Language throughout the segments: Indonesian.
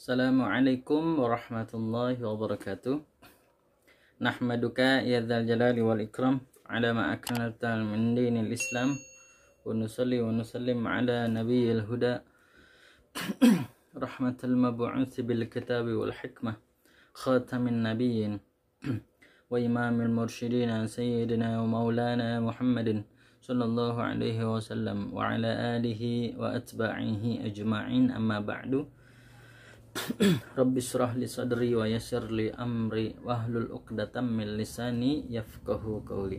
السلام عليكم ورحمة الله وبركاته نحمدك يا ذا الجلال والإكرام على ما أكملت من دين الإسلام ونصلي ونسلم على نبي الهدى رحمة المبعوث بالكتاب والحكمة خاتم النبيين وإمام المرشدين سيدنا ومولانا محمد صلى الله عليه وسلم وعلى آله وأتباعه أجمعين أما بعد Rabbi surah li sadri wa yassir li amri wahlul uqdatam min lisani yafqahu qawli.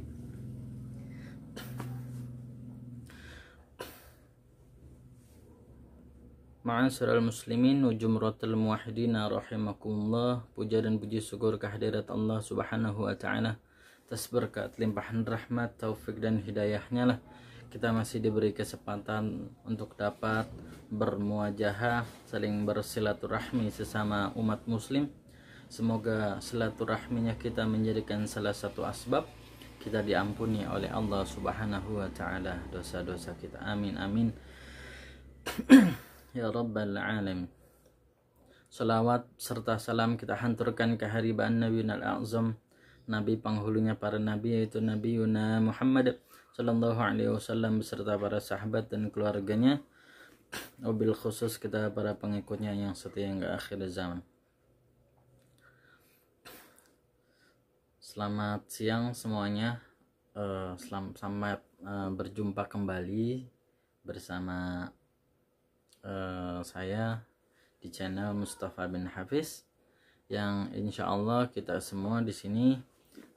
Ma'asyiral muslimin wa jumratul muwahhidin rahimakumullah. Puja dan puji syukur kehadirat Allah Subhanahu wa taala. Atas berkat limpahan rahmat, taufik dan hidayahnya lah kita masih diberi kesempatan untuk dapat bermuajahah, saling bersilaturahmi sesama umat muslim. Semoga silaturahminya kita menjadikan salah satu asbab kita diampuni oleh Allah Subhanahu wa taala dosa-dosa kita. Amin amin. ya rabbal alamin. Salawat serta salam kita hanturkan ke hari Nabi Al-Azam nabi penghulunya para nabi yaitu Nabi Yuna Muhammad Sallallahu Alaihi Wasallam beserta para sahabat dan keluarganya mobil khusus kita para pengikutnya yang setia hingga akhir zaman Selamat siang semuanya uh, selam, Selamat uh, berjumpa kembali bersama uh, saya di channel Mustafa bin Hafiz yang insya Allah kita semua di sini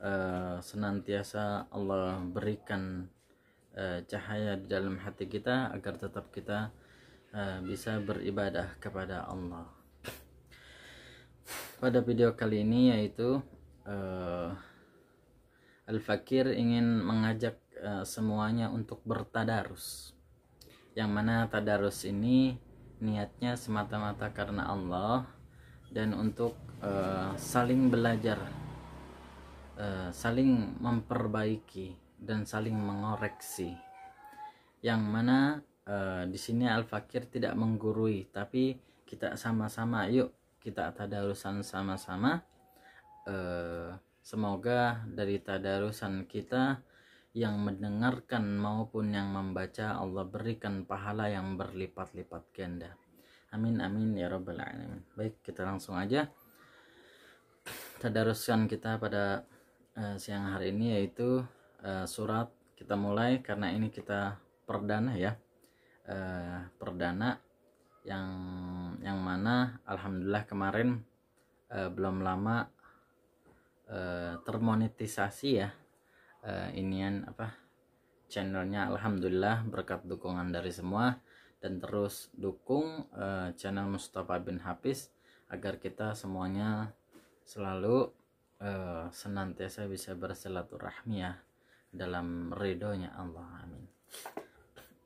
Eh, senantiasa Allah berikan eh, cahaya di dalam hati kita agar tetap kita eh, bisa beribadah kepada Allah. Pada video kali ini yaitu uh, Al-Fakir ingin mengajak semuanya untuk bertadarus. Yang mana tadarus ini niatnya semata-mata karena Allah dan untuk uh, saling belajar Eh, saling memperbaiki dan saling mengoreksi yang mana uh, di sini Al Fakir tidak menggurui tapi kita sama-sama yuk kita tadarusan sama-sama uh, semoga dari tadarusan kita yang mendengarkan maupun yang membaca Allah berikan pahala yang berlipat-lipat ganda amin amin ya robbal alamin baik kita langsung aja tadarusan kita pada Eh, siang hari ini yaitu uh, surat kita mulai karena ini kita perdana ya uh, perdana yang yang mana alhamdulillah kemarin uh, belum lama uh, termonetisasi ya uh, inian apa channelnya alhamdulillah berkat dukungan dari semua dan terus dukung uh, channel Mustafa bin Hafiz agar kita semuanya selalu Eh, senantiasa bisa bersilaturahmi ya dalam ridhonya Allah amin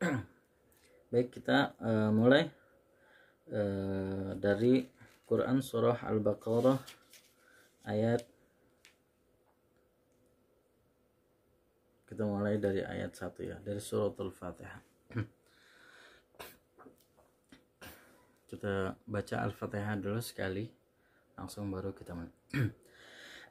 baik kita uh, mulai uh, dari Quran surah Al-Baqarah ayat kita mulai dari ayat 1 ya dari Al fatihah kita baca al-fatihah dulu sekali langsung baru kita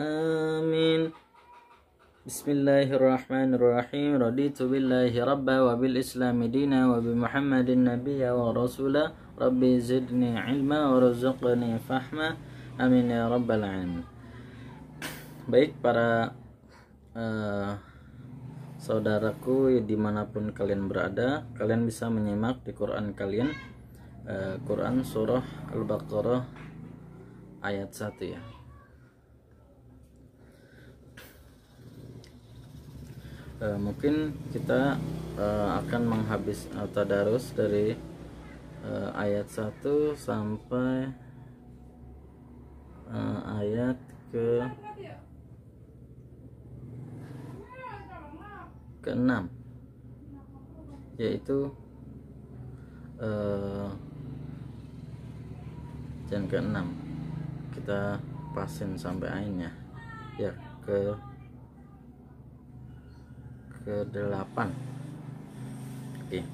amin Bismillahirrahmanirrahim Raditu billahi rabba wa bil islami dina wa bi muhammadin nabiya wa Rasulah. Rabbi zidni ilma wa razuqni fahma Amin ya rabbal alamin Baik para uh, saudaraku dimanapun kalian berada Kalian bisa menyimak di Quran kalian uh, Quran surah Al-Baqarah ayat 1 ya Eh, mungkin kita uh, akan menghabis tadarus dari uh, ayat 1 sampai uh, ayat ke keenam yaitu uh, dan enam kita pasin sampai ainnya ya ke ke-8 oke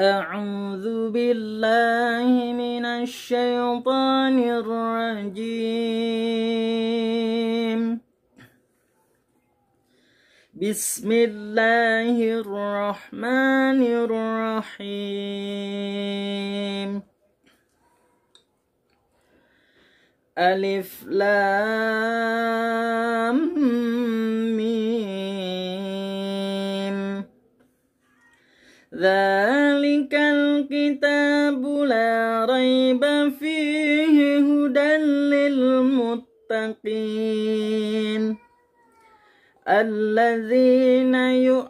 أعوذ بالله من الشيطان الرجيم بسم الله الرحمن الرحيم ألف لام ميم ذلك الكتاب لا ريب فيه هدى للمتقين الذين يؤمنون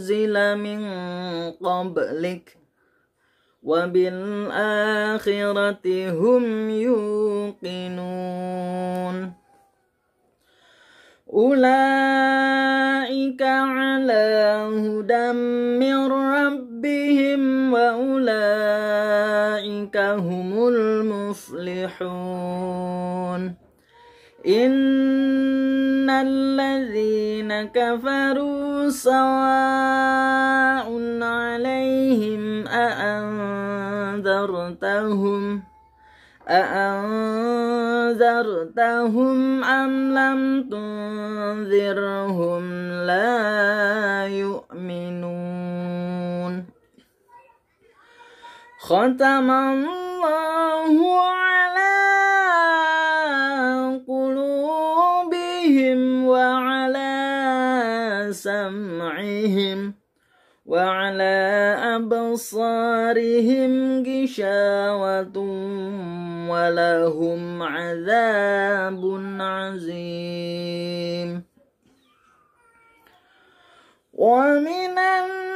أنزل من قبلك وبالآخرة هم يوقنون أولئك على هدى من ربهم وأولئك هم المفلحون إن الذين الذين كفروا سواء عليهم أأنذرتهم أأنذرتهم أم لم تنذرهم لا يؤمنون ختم الله سمعهم وعلى أبصارهم غشاوة ولهم عذاب عظيم ومن الناس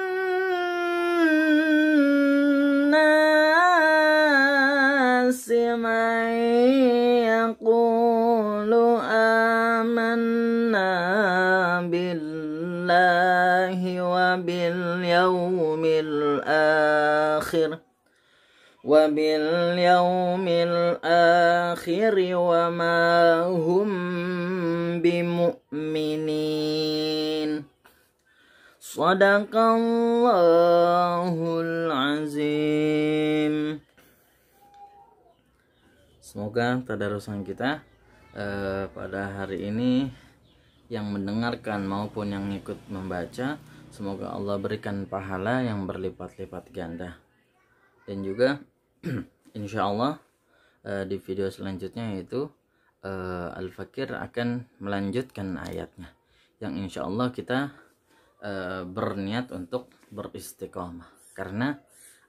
وباليوم الآخر وباليوم الآخر وما هم بمؤمنين صدق الله العظيم Semoga tadarusan kita eh, pada hari ini yang mendengarkan maupun yang ikut membaca Semoga Allah berikan pahala yang berlipat-lipat ganda. Dan juga insya Allah uh, di video selanjutnya yaitu uh, Al-Fakir akan melanjutkan ayatnya. Yang insya Allah kita uh, berniat untuk beristiqomah. Karena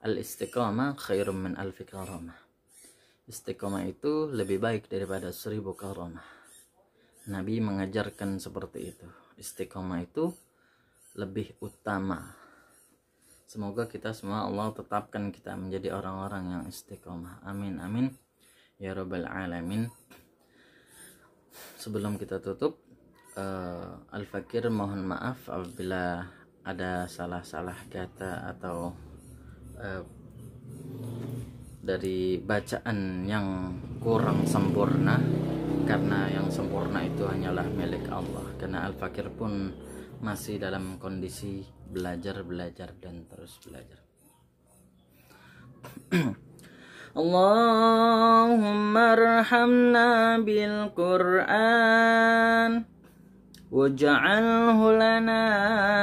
al-istiqomah khairum min al-fikaromah. Istiqomah itu lebih baik daripada seribu karomah. Nabi mengajarkan seperti itu. Istiqomah itu lebih utama semoga kita semua Allah tetapkan kita menjadi orang-orang yang istiqomah amin amin ya robbal alamin sebelum kita tutup uh, al-fakir mohon maaf apabila ada salah-salah kata atau uh, dari bacaan yang kurang sempurna karena yang sempurna itu hanyalah milik Allah karena al-fakir pun masih dalam kondisi belajar belajar dan terus belajar Allahumma arhamna bil Qur'an waj'alhu lana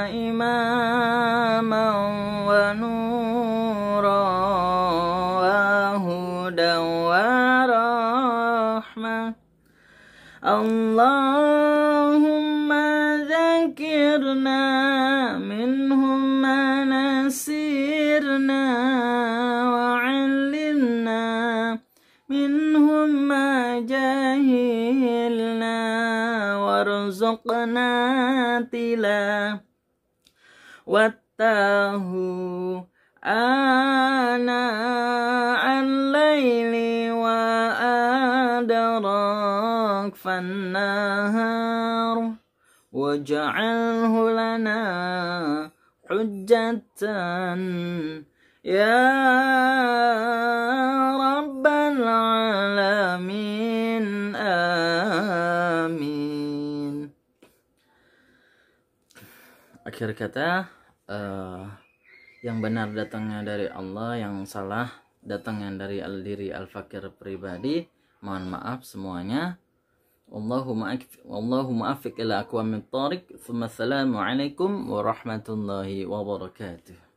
imaman wa nura wa hudan wa rahmah Allah سيرنا منهم ما نسيرنا وعلمنا منهم ما جهلنا وارزقنا تلا واتاه آناء الليل وأدراك فالنهار واجعله لنا حجة يا رب العالمين آمين Akhir kata uh, Yang benar datangnya dari Allah Yang salah datangnya dari al diri al-fakir pribadi Mohon maaf semuanya والله معك والله موفق إلى أقوام الطارق ثم السلام عليكم ورحمة الله وبركاته